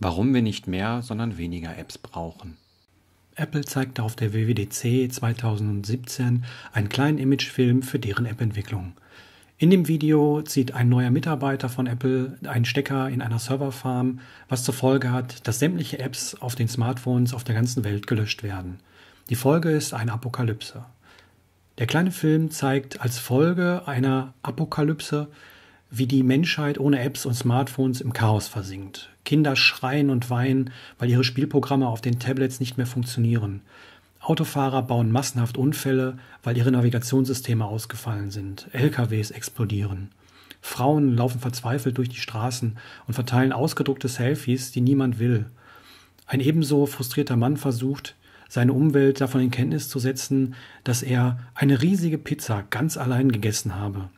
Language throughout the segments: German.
warum wir nicht mehr, sondern weniger Apps brauchen. Apple zeigte auf der WWDC 2017 einen kleinen Imagefilm für deren App-Entwicklung. In dem Video zieht ein neuer Mitarbeiter von Apple einen Stecker in einer Serverfarm, was zur Folge hat, dass sämtliche Apps auf den Smartphones auf der ganzen Welt gelöscht werden. Die Folge ist eine Apokalypse. Der kleine Film zeigt als Folge einer Apokalypse, wie die Menschheit ohne Apps und Smartphones im Chaos versinkt. Kinder schreien und weinen, weil ihre Spielprogramme auf den Tablets nicht mehr funktionieren. Autofahrer bauen massenhaft Unfälle, weil ihre Navigationssysteme ausgefallen sind. LKWs explodieren. Frauen laufen verzweifelt durch die Straßen und verteilen ausgedruckte Selfies, die niemand will. Ein ebenso frustrierter Mann versucht, seine Umwelt davon in Kenntnis zu setzen, dass er eine riesige Pizza ganz allein gegessen habe.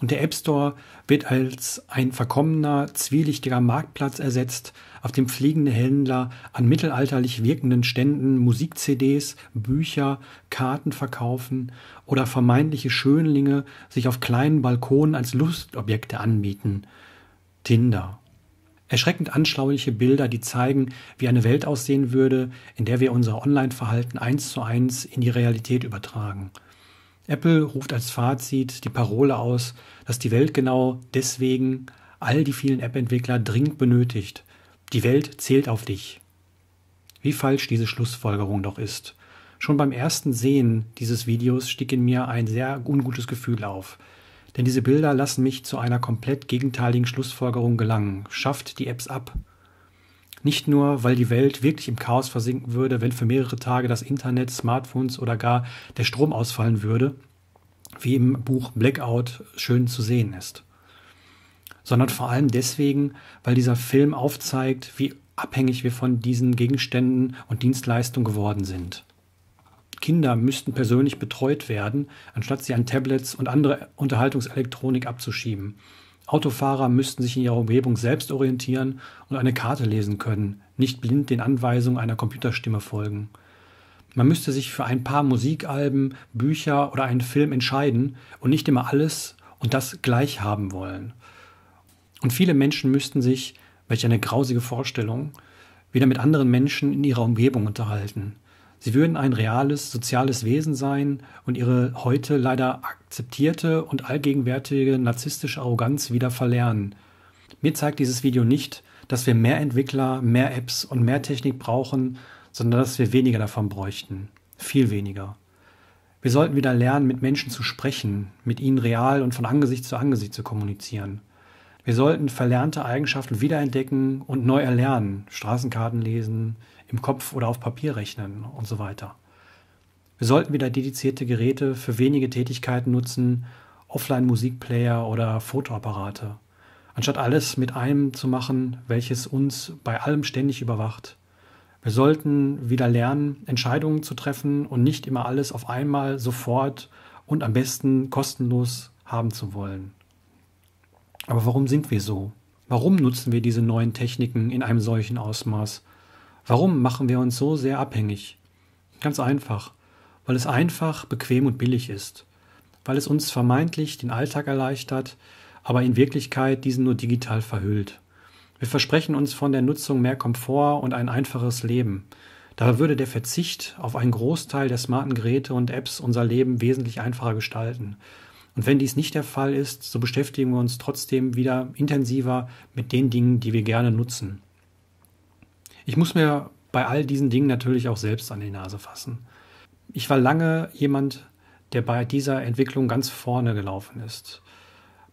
Und der App Store wird als ein verkommener, zwielichtiger Marktplatz ersetzt, auf dem fliegende Händler an mittelalterlich wirkenden Ständen Musik-CDs, Bücher, Karten verkaufen oder vermeintliche Schönlinge sich auf kleinen Balkonen als Lustobjekte anbieten. Tinder. Erschreckend anschauliche Bilder, die zeigen, wie eine Welt aussehen würde, in der wir unser Online-Verhalten eins zu eins in die Realität übertragen – Apple ruft als Fazit die Parole aus, dass die Welt genau deswegen all die vielen App-Entwickler dringend benötigt. Die Welt zählt auf dich. Wie falsch diese Schlussfolgerung doch ist. Schon beim ersten Sehen dieses Videos stieg in mir ein sehr ungutes Gefühl auf. Denn diese Bilder lassen mich zu einer komplett gegenteiligen Schlussfolgerung gelangen. Schafft die Apps ab. Nicht nur, weil die Welt wirklich im Chaos versinken würde, wenn für mehrere Tage das Internet, Smartphones oder gar der Strom ausfallen würde, wie im Buch Blackout schön zu sehen ist, sondern vor allem deswegen, weil dieser Film aufzeigt, wie abhängig wir von diesen Gegenständen und Dienstleistungen geworden sind. Kinder müssten persönlich betreut werden, anstatt sie an Tablets und andere Unterhaltungselektronik abzuschieben. Autofahrer müssten sich in ihrer Umgebung selbst orientieren und eine Karte lesen können, nicht blind den Anweisungen einer Computerstimme folgen. Man müsste sich für ein paar Musikalben, Bücher oder einen Film entscheiden und nicht immer alles und das gleich haben wollen. Und viele Menschen müssten sich, welch eine grausige Vorstellung, wieder mit anderen Menschen in ihrer Umgebung unterhalten – Sie würden ein reales, soziales Wesen sein und ihre heute leider akzeptierte und allgegenwärtige narzisstische Arroganz wieder verlernen. Mir zeigt dieses Video nicht, dass wir mehr Entwickler, mehr Apps und mehr Technik brauchen, sondern dass wir weniger davon bräuchten. Viel weniger. Wir sollten wieder lernen, mit Menschen zu sprechen, mit ihnen real und von Angesicht zu Angesicht zu kommunizieren. Wir sollten verlernte Eigenschaften wiederentdecken und neu erlernen, Straßenkarten lesen, im Kopf oder auf Papier rechnen und so weiter. Wir sollten wieder dedizierte Geräte für wenige Tätigkeiten nutzen, Offline-Musikplayer oder Fotoapparate, anstatt alles mit einem zu machen, welches uns bei allem ständig überwacht. Wir sollten wieder lernen, Entscheidungen zu treffen und nicht immer alles auf einmal, sofort und am besten kostenlos haben zu wollen. Aber warum sind wir so? Warum nutzen wir diese neuen Techniken in einem solchen Ausmaß? Warum machen wir uns so sehr abhängig? Ganz einfach, weil es einfach, bequem und billig ist, weil es uns vermeintlich den Alltag erleichtert, aber in Wirklichkeit diesen nur digital verhüllt. Wir versprechen uns von der Nutzung mehr Komfort und ein einfaches Leben. Dabei würde der Verzicht auf einen Großteil der smarten Geräte und Apps unser Leben wesentlich einfacher gestalten. Und wenn dies nicht der Fall ist, so beschäftigen wir uns trotzdem wieder intensiver mit den Dingen, die wir gerne nutzen. Ich muss mir bei all diesen Dingen natürlich auch selbst an die Nase fassen. Ich war lange jemand, der bei dieser Entwicklung ganz vorne gelaufen ist.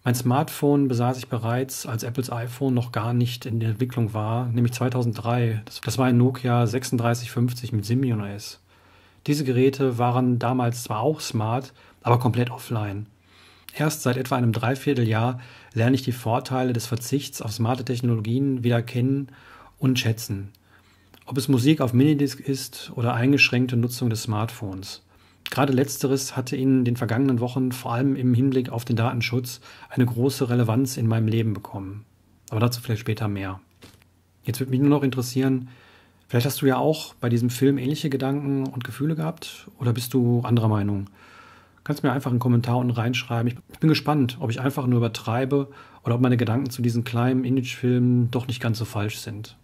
Mein Smartphone besaß ich bereits, als Apples iPhone noch gar nicht in der Entwicklung war, nämlich 2003. Das war ein Nokia 3650 mit Symbian OS. Diese Geräte waren damals zwar auch smart, aber komplett offline. Erst seit etwa einem Dreivierteljahr lerne ich die Vorteile des Verzichts auf smarte Technologien wieder kennen und schätzen. Ob es Musik auf Minidisc ist oder eingeschränkte Nutzung des Smartphones. Gerade letzteres hatte in den vergangenen Wochen, vor allem im Hinblick auf den Datenschutz, eine große Relevanz in meinem Leben bekommen. Aber dazu vielleicht später mehr. Jetzt würde mich nur noch interessieren, vielleicht hast du ja auch bei diesem Film ähnliche Gedanken und Gefühle gehabt oder bist du anderer Meinung? kannst mir einfach einen Kommentar unten reinschreiben. Ich bin gespannt, ob ich einfach nur übertreibe oder ob meine Gedanken zu diesen kleinen Image-Filmen doch nicht ganz so falsch sind.